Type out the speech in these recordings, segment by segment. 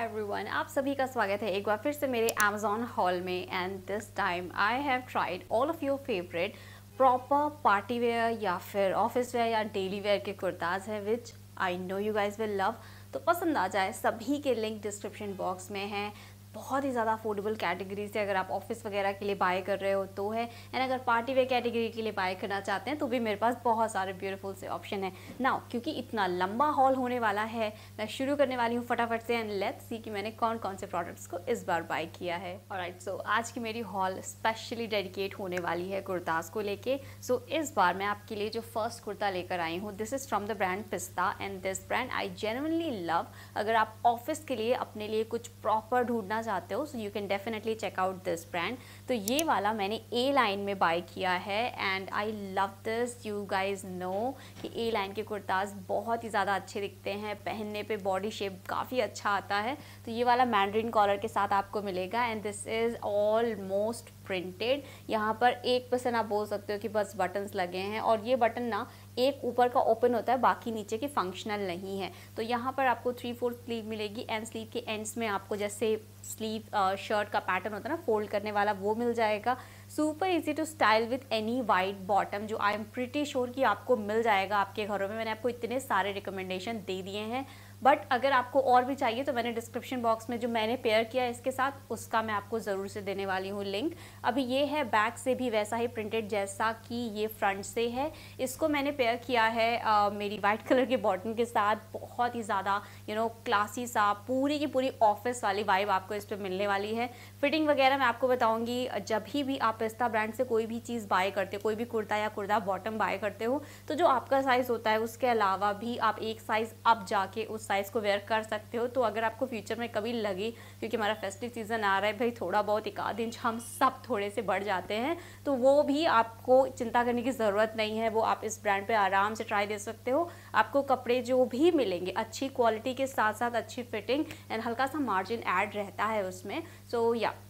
Every one आप सभी का स्वागत है एक बार फिर से मेरे अमेजोन हॉल में and this time I have tried all of your favourite proper party wear या फिर ऑफिस वेयर या डेली वेयर के कुर्ताज हैं which I know you guys will love तो पसंद आ जाए सभी के लिंक डिस्क्रिप्शन बॉक्स में हैं बहुत ही ज़्यादा अफोर्डेबल कैटेगरी से अगर आप ऑफिस वगैरह के लिए बाय कर रहे हो तो है एंड अगर पार्टी वेयर कैटेगरी के लिए बाय करना चाहते हैं तो भी मेरे पास बहुत सारे ब्यूटीफुल से ऑप्शन है नाउ क्योंकि इतना लंबा हॉल होने वाला है मैं शुरू करने वाली हूँ फटाफट से एंड लेट्स सी कि मैंने कौन कौन से प्रोडक्ट्स को इस बार बाय किया है और राइट सो आज की मेरी हॉल स्पेशली डेडिकेट होने वाली है कुर्ताज़ को लेके सो so, इस बार मैं आपके लिए जो फर्स्ट कुर्ता लेकर आई हूँ this is from the brand Pista and this brand I genuinely love अगर आप ऑफिस के लिए अपने लिए कुछ प्रॉपर ढूंढना करना चाहते हो so you can definitely check out this brand तो ये वाला मैंने ए लाइन में बाय किया है and I love this you guys know कि ए लाइन के कुर्ताज बहुत ही ज़्यादा अच्छे दिखते हैं पहनने पे बॉडी शेप काफ़ी अच्छा आता है तो ये वाला मैंड्रीन कॉलर के साथ आपको मिलेगा and this is almost printed यहाँ पर एक परसेंट आप बोल सकते हो कि बस बटन्स लगे हैं और ये बटन ना एक ऊपर का ओपन होता है बाकी नीचे के फंक्शनल नहीं है तो यहाँ पर आपको थ्री फोर्थ स्लीव मिलेगी एंड स्लीव के एंड्स में आपको जैसे स्लीव शर्ट का पैटर्न होता है ना फोल्ड करने वाला वो मिल जाएगा super easy to style with any white bottom जो आई एम प्रिटी श्योर कि आपको मिल जाएगा आपके घरों में मैंने आपको इतने सारे रिकमेंडेशन दे दिए हैं बट अगर आपको और भी चाहिए तो मैंने डिस्क्रिप्शन बॉक्स में जो मैंने पेयर किया है इसके साथ उसका मैं आपको ज़रूर से देने वाली हूँ लिंक अभी ये है बैक से भी वैसा ही प्रिंटेड जैसा कि ये फ्रंट से है इसको मैंने पेयर किया है आ, मेरी वाइट कलर के बॉटम के साथ बहुत ही ज़्यादा यू नो क्लासी सा पूरी की पूरी ऑफिस वाली वाइब आपको इस पर मिलने वाली है फिटिंग वगैरह मैं आपको बताऊँगी जब ही भी आप पिस्ता ब्रांड से कोई भी चीज़ बाय करते कोई भी कुर्ता या कुर्ता बॉटम बाय करते हो तो जो आपका साइज़ होता है उसके अलावा भी आप एक साइज़ अप जाके उस साइज़ को वेयर कर सकते हो तो अगर आपको फ्यूचर में कभी लगे क्योंकि हमारा फेस्टिव सीज़न आ रहा है भाई थोड़ा बहुत एक आध इंच हम सब थोड़े से बढ़ जाते हैं तो वो भी आपको चिंता करने की ज़रूरत नहीं है वो आप इस ब्रांड पर आराम से ट्राई दे सकते हो आपको कपड़े जो भी मिलेंगे अच्छी क्वालिटी के साथ साथ अच्छी फिटिंग एंड हल्का सा मार्जिन ऐड रहता है उसमें so so, yeah yeah.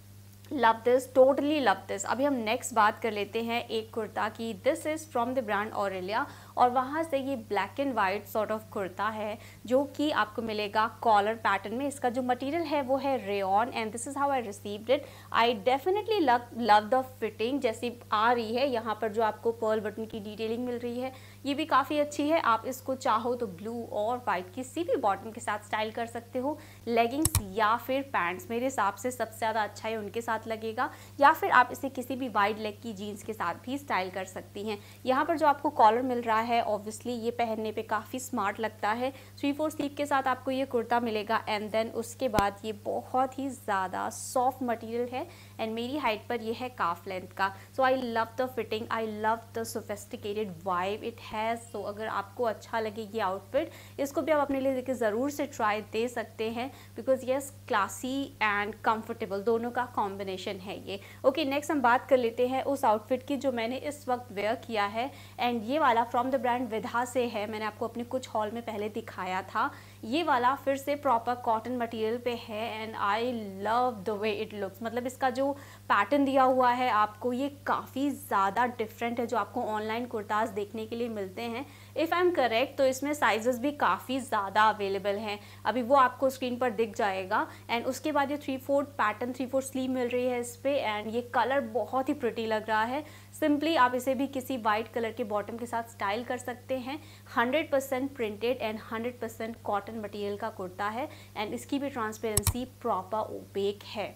Love this totally love this अभी हम नेक्स्ट बात कर लेते हैं एक कुर्ता की this is from the brand Aurelia और वहाँ से ये black and white sort of kurta है जो कि आपको मिलेगा कॉलर पैटर्न में इसका जो मटेरियल है वो है rayon and this is how I received it I definitely love love the fitting जैसी आ रही है यहाँ पर जो आपको पर्ल बटन की डिटेलिंग मिल रही है ये भी काफ़ी अच्छी है आप इसको चाहो तो ब्लू और वाइट किसी भी बॉटम के साथ स्टाइल कर सकते हो लेगिंग्स या फिर पैंट्स मेरे हिसाब से सबसे ज़्यादा अच्छा है उनके साथ लगेगा या फिर आप इसे किसी भी वाइड लेग की जीन्स के साथ भी स्टाइल कर सकती हैं यहाँ पर जो आपको कॉलर मिल रहा है है ऑब्वियसली ये पहनने पे काफ़ी स्मार्ट लगता है थ्री फोर स्लीव के साथ आपको ये कुर्ता मिलेगा एंड देन उसके बाद ये बहुत ही ज़्यादा सॉफ्ट मटेरियल है एंड मेरी हाइट पर यह है काफ लेंथ का so I love the fitting I love the sophisticated vibe it has so अगर आपको अच्छा लगे ये आउटफिट इसको भी आप अपने लिए देखिए ज़रूर से ट्राई दे सकते हैं because yes classy and comfortable दोनों का कॉम्बिनेशन है ये ओके नेक्स्ट हम बात कर लेते हैं उस आउटफिट की जो मैंने इस वक्त वेयर किया है एंड ये वाला फ्रॉम द ब्रांड विधा से है मैंने आपको अपने कुछ हॉल में पहले दिखाया था ये वाला फिर से प्रॉपर कॉटन मटेरियल पे है and I love the way it looks मतलब इसका जो पैटर्न दिया हुआ है आपको ये काफ़ी ज़्यादा डिफरेंट है जो आपको ऑनलाइन कुर्ताज देखने के लिए मिलते हैं इफ़ आई एम करेक्ट तो इसमें साइजेस भी काफ़ी ज़्यादा अवेलेबल हैं अभी वो आपको स्क्रीन पर दिख जाएगा एंड उसके बाद ये three fourth pattern three fourth sleeve मिल रही है इस पर एंड ये कलर बहुत ही प्रिटी लग रहा है सिंपली आप इसे भी किसी वाइट कलर के बॉटम के साथ स्टाइल कर सकते हैं 100% printed and hundred cotton material का कुर्ता है एंड इसकी भी ट्रांसपेरेंसी प्रॉपर ओपेक है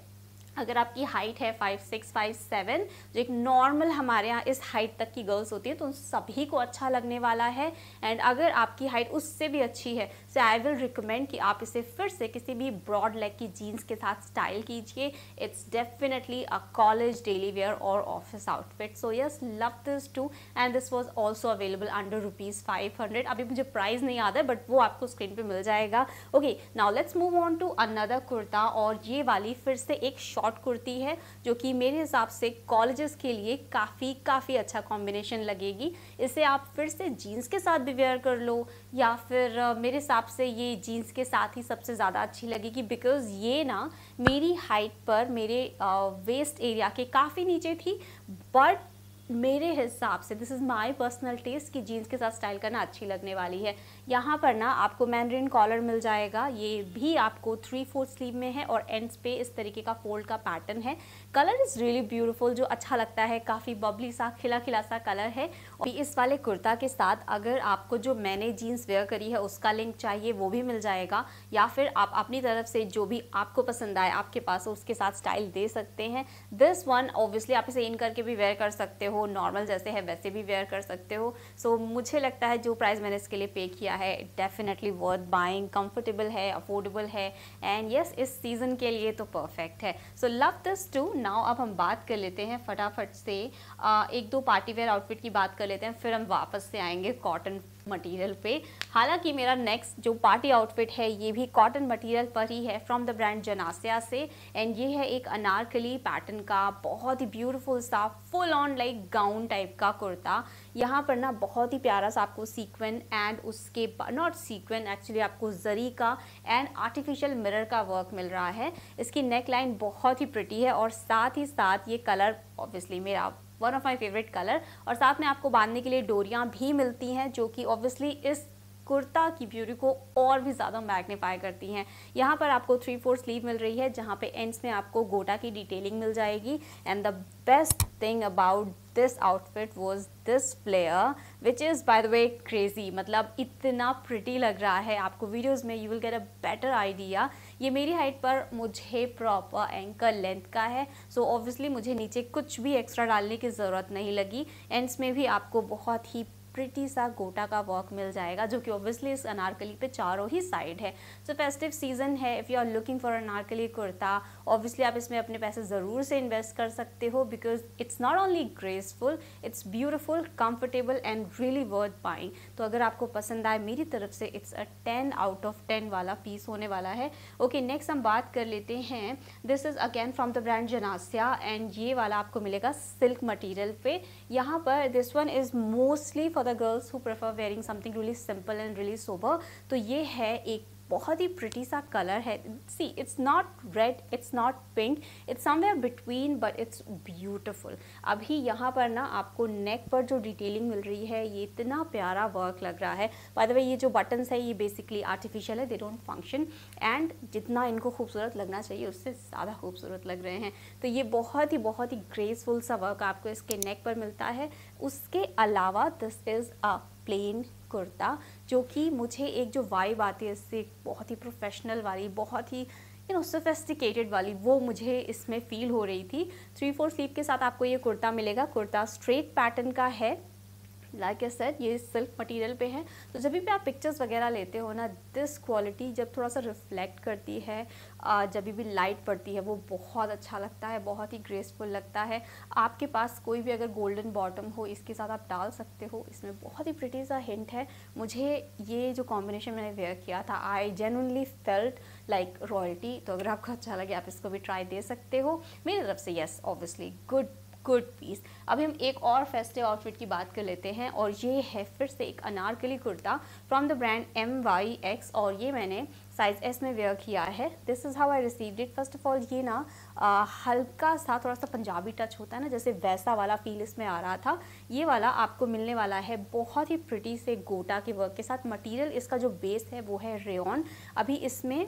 अगर आपकी हाइट है फाइव सिक्स फाइव सेवन जो एक नॉर्मल हमारे यहाँ इस हाइट तक की गर्ल्स होती है तो उन सभी को अच्छा लगने वाला है एंड अगर आपकी हाइट उससे भी अच्छी है सो आई विल रिकमेंड कि आप इसे फिर से किसी भी ब्रॉड लेग की जीन्स के साथ स्टाइल कीजिए it's definitely a college daily wear और office outfit so yes love this too and this was also available under rupees five hundred अभी मुझे प्राइस नहीं आता है बट वो आपको स्क्रीन पर मिल जाएगा okay now let's move on to another kurta और ये वाली फिर से एक शॉर्ट शॉर्ट कुर्ती है जो कि मेरे हिसाब से कॉलेजेस के लिए काफ़ी काफ़ी अच्छा कॉम्बिनेशन लगेगी इसे आप फिर से जीन्स के साथ भी वेयर कर लो या फिर मेरे हिसाब से ये जीन्स के साथ ही सबसे ज़्यादा अच्छी लगेगी बिकॉज़ ये ना मेरी हाइट पर मेरे वेस्ट एरिया के काफ़ी नीचे थी बट मेरे हिसाब से this is my personal taste कि जीन्स के साथ स्टाइल करना अच्छी लगने वाली है यहाँ पर ना आपको मैनरिन कॉलर मिल जाएगा ये भी आपको थ्री फोर्थ स्लीव में है और एंड्स पे इस तरीके का फोल्ड का पैटर्न है कलर इज़ रियली ब्यूटीफुल जो अच्छा लगता है काफ़ी बबली सा खिला खिला सा कलर है और इस वाले कुर्ता के साथ अगर आपको जो मैंने जीन्स वेयर करी है उसका लिंक चाहिए वो भी मिल जाएगा या फिर आप अपनी तरफ से जो भी आपको पसंद आए आपके पास हो उसके साथ स्टाइल दे सकते हैं दिस वन ऑब्वियसली आप इसे इन करके भी वेयर कर सकते हो नॉर्मल जैसे है वैसे भी वेयर कर सकते हो सो so, मुझे लगता है जो प्राइस मैंने इसके लिए पे किया है डेफिनेटली वर्थ बाइंग कंफर्टेबल है अफोर्डेबल है एंड यस yes, इस सीज़न के लिए तो परफेक्ट है so love this too now अब हम बात कर लेते हैं फटाफट से uh, एक दो पार्टीवेयर आउटफिट की बात कर लेते हैं फिर हम वापस से आएंगे कॉटन मटेरियल पे हालांकि मेरा नेक्स्ट जो पार्टी आउटफिट है ये भी कॉटन मटेरियल पर ही है फ्रॉम द ब्रांड जनासिया से एंड ये है एक अनारकली पैटर्न का बहुत ही ब्यूटीफुल सा full on like gown type का कुर्ता यहाँ पर ना बहुत ही प्यारा सा आपको सीक्वन एंड उसके नॉट सीक्वन एक्चुअली आपको जरी का एंड आर्टिफिशियल मिरर का वर्क मिल रहा है इसकी नेक लाइन बहुत ही प्रटी है और साथ ही साथ ये कलर ऑब्वियसली मेरा one of my favourite colour और साथ में आपको बांधने के लिए डोरियाँ भी मिलती हैं जो कि ऑब्वियसली इस कुर्ता की ब्यूटी को और भी ज़्यादा मैग्नीफाई करती हैं यहाँ पर आपको थ्री फोर स्लीव मिल रही है जहाँ पे एंड्स में आपको गोटा की डिटेलिंग मिल जाएगी and the best thing about this outfit was this player which is by the way crazy मतलब इतना प्रिटी लग रहा है आपको वीडियोज में you will get a better idea ये मेरी हाइट पर मुझे प्रॉपर एंकल लेंथ का है सो so ऑब्वियसली मुझे नीचे कुछ भी एक्स्ट्रा डालने की ज़रूरत नहीं लगी एंड्स में भी आपको बहुत ही प्रिटी सा गोटा का वर्क मिल जाएगा जो कि ऑब्वियसली इस अनारकली पे चारों ही साइड है सो फेस्टिव सीजन है if you are looking for anarkali kurta obviously आप इसमें अपने पैसे ज़रूर से इन्वेस्ट कर सकते हो because it's not only graceful it's beautiful comfortable and really worth buying तो अगर आपको पसंद आए मेरी तरफ से it's a ten out of ten वाला पीस होने वाला है ओके okay, नेक्स्ट हम बात कर लेते हैं this is again from the brand Janasya and ये वाला आपको मिलेगा सिल्क मटीरियल पे यहाँ पर this one is mostly for the girls who prefer wearing something really simple and really sober तो ये है एक बहुत ही प्रिटी सा कलर है see it's not red it's not pink it's somewhere between but it's beautiful अभी यहाँ पर ना आपको नेक पर जो डिटेलिंग मिल रही है ये इतना प्यारा वर्क लग रहा है बाय द वे ये जो बटन्स है ये बेसिकली आर्टिफिशियल है दे डोंट फंक्शन एंड जितना इनको खूबसूरत लगना चाहिए उससे ज़्यादा खूबसूरत लग रहे हैं तो ये बहुत ही बहुत ही ग्रेसफुल सा वर्क आपको इसके नेक पर मिलता है उसके अलावा this is a plain kurta जो कि मुझे एक जो वाइब आती है इससे बहुत ही प्रोफेशनल वाली बहुत ही यू नो सोफेस्टिकेटेड वाली वो मुझे इसमें फ़ील हो रही थी थ्री फोर स्लीप के साथ आपको ये कुर्ता मिलेगा कुर्ता स्ट्रेट पैटर्न का है लाइक ए सेट ये सिल्क मटेरियल पे है तो जब भी आप पिक्चर्स वगैरह लेते हो ना दिस क्वालिटी जब थोड़ा सा रिफ्लेक्ट करती है जब भी लाइट पड़ती है वो बहुत अच्छा लगता है बहुत ही ग्रेसफुल लगता है आपके पास कोई भी अगर गोल्डन बॉटम हो इसके साथ आप डाल सकते हो इसमें बहुत ही प्रिटी सा हिंट है मुझे ये जो कॉम्बिनेशन मैंने वेयर किया था I genuinely felt like royalty तो अगर आपको अच्छा लगे आप इसको भी ट्राई दे सकते हो मेरी तरफ से yes obviously good good piece अभी हम एक और फेस्टिव आउटफिट की बात कर लेते हैं और ये है फिर से एक anarkali kurta from the brand M Y X और ये मैंने साइज़ एस में वेयर किया है this is how I receive it first of all ये ना आ, हल्का सा थोड़ा सा पंजाबी टच होता है ना जैसे वैसा वाला फील इसमें आ रहा था ये वाला आपको मिलने वाला है बहुत ही प्रिटी से गोटा के वर्क के साथ मटेरियल इसका जो बेस है वो है रेन अभी इसमें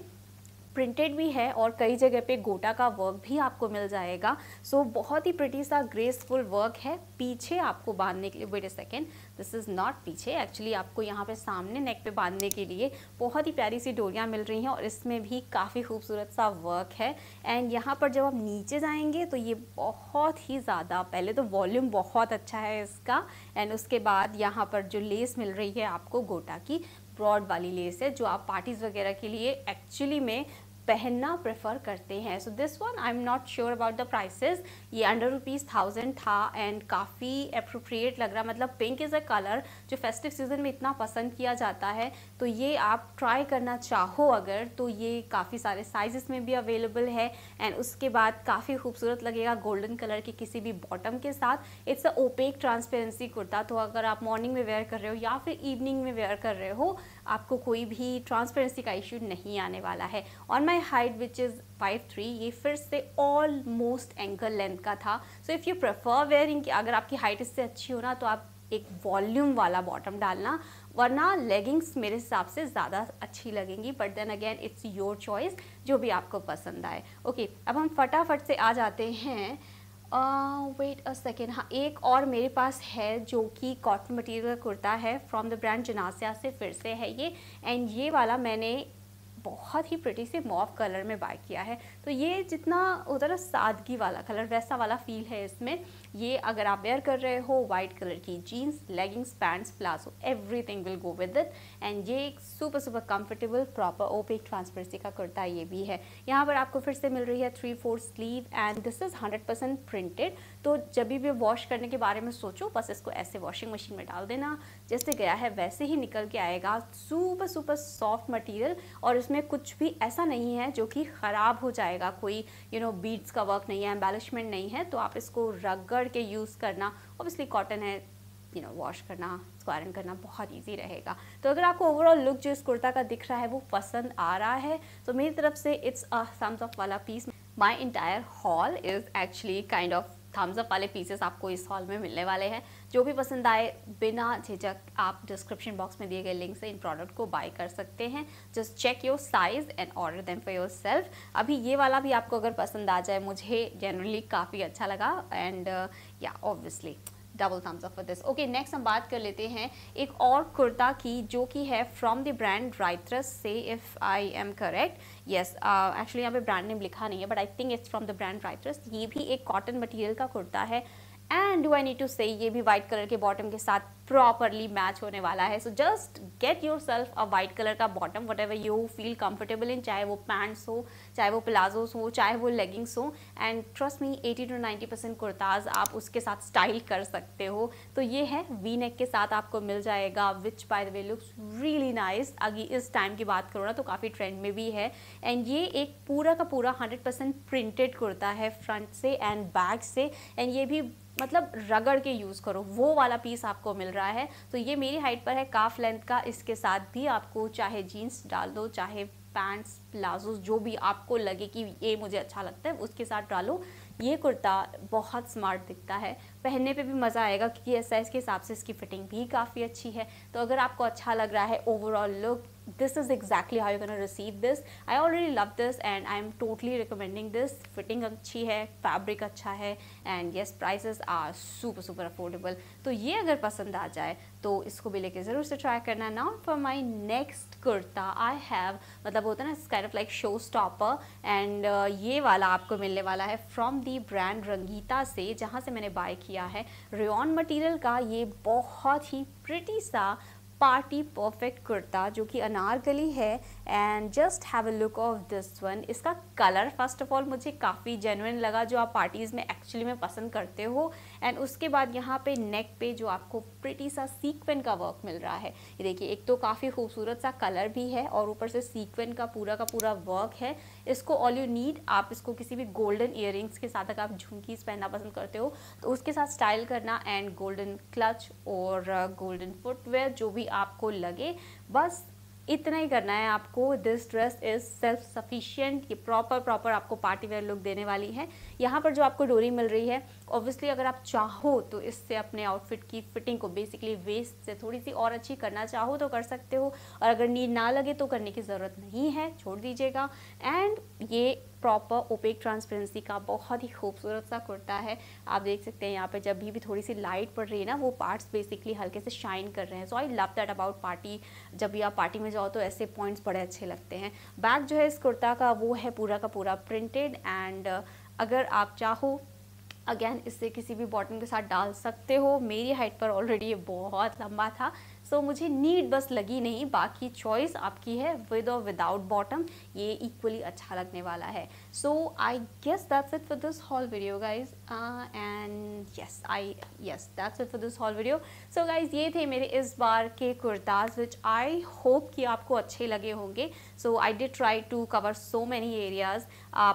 प्रिंटेड भी है और कई जगह पे गोटा का वर्क भी आपको मिल जाएगा सो so, बहुत ही प्रिटी सा ग्रेसफुल वर्क है पीछे आपको बांधने के लिए wait a second this is not पीछे एक्चुअली आपको यहाँ पे सामने नेक पे बांधने के लिए बहुत ही प्यारी सी डोरियाँ मिल रही हैं और इसमें भी काफ़ी खूबसूरत सा वर्क है एंड यहाँ पर जब आप नीचे जाएंगे तो ये बहुत ही ज़्यादा पहले तो वॉल्यूम बहुत अच्छा है इसका एंड उसके बाद यहाँ पर जो लेस मिल रही है आपको गोटा की ब्रॉड वाली लेस है जो आप पार्टीज़ वगैरह के लिए एक्चुअली में पहनना प्रेफर करते हैं so this one I am not sure about the prices ये अंडर रुपीज़ थाउजेंड था एंड काफ़ी अप्रोप्रिएट लग रहा मतलब पिंक इज़ अ कलर जो फेस्टिव सीजन में इतना पसंद किया जाता है तो ये आप ट्राई करना चाहो अगर तो ये काफ़ी सारे साइज़ में भी अवेलेबल है एंड उसके बाद काफ़ी खूबसूरत लगेगा गोल्डन कलर के किसी भी बॉटम के साथ it's a opaque transparency kurta तो अगर आप मॉर्निंग में वेयर कर रहे हो या फिर इवनिंग में वेयर कर रहे हो आपको कोई भी ट्रांसपेरेंसी का इश्यू नहीं आने वाला है on my height which is five three ये फिर से ऑलमोस्ट एंकल लेंथ का था so if you prefer wearing अगर आपकी हाइट इससे अच्छी हो ना तो आप एक वॉल्यूम वाला बॉटम डालना वरना लेगिंग्स मेरे हिसाब से ज़्यादा अच्छी लगेंगी but then again it's your choice जो भी आपको पसंद आए ओके okay, अब हम फटाफट से आ जाते हैं वेट अ सेकेंड हाँ एक और मेरे पास है जो कि कॉटन मटेरियल कुर्ता है फ्रॉम द ब्रांड जनासिया से फिर से है ये एंड ये वाला मैंने बहुत ही प्रटी से मॉव कलर में बाय किया है तो ये जितना होता ना सादगी वाला कलर वैसा वाला फील है इसमें ये अगर आप वेयर कर रहे हो वाइट कलर की jeans leggings pants palazzo everything will go with it and ये एक super super comfortable proper opaque transparency का कुर्ता ये भी है यहाँ पर आपको फिर से मिल रही है three four sleeve and this is hundred percent printed तो जब भी वॉश करने के बारे में सोचो बस इसको ऐसे वॉशिंग मशीन में डाल देना जैसे गया है वैसे ही निकल के आएगा सुपर सुपर सॉफ्ट मटेरियल और इसमें कुछ भी ऐसा नहीं है जो कि ख़राब हो जाएगा कोई यू नो बीड्स का वर्क नहीं है एम्बेलिशमेंट नहीं है तो आप इसको रगड़ रगड़ के यूज़ करना ओबियसली कॉटन है यू नो वॉश करना इसको करना बहुत इजी रहेगा तो अगर आपको ओवरऑल लुक जो इस कुर्ता का दिख रहा है वो पसंद आ रहा है तो मेरी तरफ से इट्स अ थम्स ऑफ वाला पीस my entire haul is actually kind of thumbs up वाले पीसेस आपको इस हॉल में मिलने वाले हैं जो भी पसंद आए बिना झिझक आप डिस्क्रिप्शन बॉक्स में दिए गए लिंक से इन प्रोडक्ट को बाय कर सकते हैं just check your size and order them for yourself अभी ये वाला भी आपको अगर पसंद आ जाए मुझे जनरली काफ़ी अच्छा लगा and yeah obviously double thumbs up for this okay next हम बात कर लेते हैं एक और कुर्ता की जो कि है फ्रॉम द ब्रांड राइट्रस से if I am correct yes actually यहाँ पे ब्रांड नेम लिखा नहीं है but I think it's from the brand Rytras ये भी एक कॉटन मटेरियल का कुर्ता है and do I need to say ये भी वाइट कलर के बॉटम के साथ प्रॉपरली मैच होने वाला है so just get yourself a white colour का bottom whatever you feel comfortable in चाहे वो पैंट्स हो चाहे वो प्लाजोस हो चाहे वो लेगिंग्स हो and trust me eighty to ninety percent kurtas आप उसके साथ स्टाइल कर सकते हो तो ये है वी नेक के साथ आपको मिल जाएगा which by the way looks really nice अगर इस टाइम की बात करो ना तो काफ़ी ट्रेंड में भी है एंड ये एक पूरा का पूरा हंड्रेड परसेंट प्रिंटेड कुर्ता है फ्रंट से एंड बैक से एंड ये भी मतलब रगड़ के यूज़ करो वो वाला पीस आपको मिल रहा रहा है तो ये मेरी हाइट पर है काफ लेंथ का इसके साथ भी आपको चाहे जीन्स डाल दो चाहे पैंट्स प्लाजो जो भी आपको लगे कि ये मुझे अच्छा लगता है उसके साथ डालो ये कुर्ता बहुत स्मार्ट दिखता है पहनने पे भी मज़ा आएगा क्योंकि साइज़ के हिसाब से इसकी फ़िटिंग भी काफ़ी अच्छी है तो अगर आपको अच्छा लग रहा है overall look this is exactly how you're going to receive this i already love this and i'm totally recommending this fitting अच्छी है फैब्रिक अच्छा है and yes prices are super super affordable तो ये अगर पसंद आ जाए तो इसको भी लेके ज़रूर से ट्राई करना now for my next kurta I have मतलब होता है ना kind of like showstopper and ये वाला आपको मिलने वाला है फ्रॉम दी ब्रांड रंगीता से जहाँ से मैंने बाय किया है रेन मटेरियल का ये बहुत ही प्रिटी सा पार्टी परफेक्ट कुर्ता जो कि अनारकली है and just have a look of this one इसका कलर फर्स्ट ऑफ ऑल मुझे काफ़ी जेनुइन लगा जो आप पार्टीज़ में एक्चुअली में पसंद करते हो एंड उसके बाद यहाँ पे नेक पे जो आपको प्रिटी सा सीक्वेंट का वर्क मिल रहा है ये देखिए एक तो काफ़ी खूबसूरत सा कलर भी है और ऊपर से सीक्वेंट का पूरा का पूरा वर्क है इसको ऑल यू नीड आप इसको किसी भी गोल्डन ईयर के साथ अगर आप झुमकीस पहनना पसंद करते हो तो उसके साथ स्टाइल करना एंड गोल्डन क्लच और गोल्डन uh, फुटवेयर जो भी आपको लगे बस इतना ही करना है आपको this dress is self sufficient ये प्रॉपर प्रॉपर आपको पार्टी वेयर लुक देने वाली है यहाँ पर जो आपको डोरी मिल रही है ऑब्वियसली अगर आप चाहो तो इससे अपने आउटफिट की फिटिंग को बेसिकली वेस्ट से थोड़ी सी और अच्छी करना चाहो तो कर सकते हो और अगर नींद ना लगे तो करने की ज़रूरत नहीं है छोड़ दीजिएगा एंड ये प्रॉपर ओपेक ट्रांसपेरेंसी का बहुत ही खूबसूरत सा कुर्ता है आप देख सकते हैं यहाँ पे जब भी भी थोड़ी सी लाइट पड़ रही है ना वो पार्ट्स बेसिकली हल्के से शाइन कर रहे हैं so I love that about party जब भी आप पार्टी में जाओ तो ऐसे पॉइंट्स बड़े अच्छे लगते हैं बैक जो है इस कुर्ता का वो है पूरा का पूरा प्रिंटेड एंड अगर आप चाहो अगेन इससे किसी भी बॉटम के साथ डाल सकते हो मेरी हाइट पर ऑलरेडी ये बहुत लंबा था सो so, मुझे नीट बस लगी नहीं बाकी चॉइस आपकी है विद और विदाउट बॉटम ये इक्वली अच्छा लगने वाला है so I guess that's it for this haul video guys and yes I yes that's it for this haul video so guys ये थे मेरे इस बार के कुर्ताज विच आई होप कि आपको अच्छे लगे होंगे so I did try to cover so many areas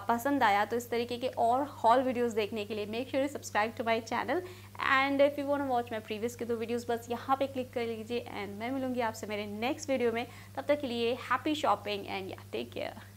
पसंद आया तो इस तरीके के और हॉल वीडियोज़ देखने के लिए make sure subscribe to my channel and if you want watch my previous की दो वीडियोज़ बस यहाँ पे क्लिक कर लीजिए एंड मैं मिलूँगी आपसे मेरे नेक्स्ट वीडियो में तब तक के लिए happy shopping and yeah take care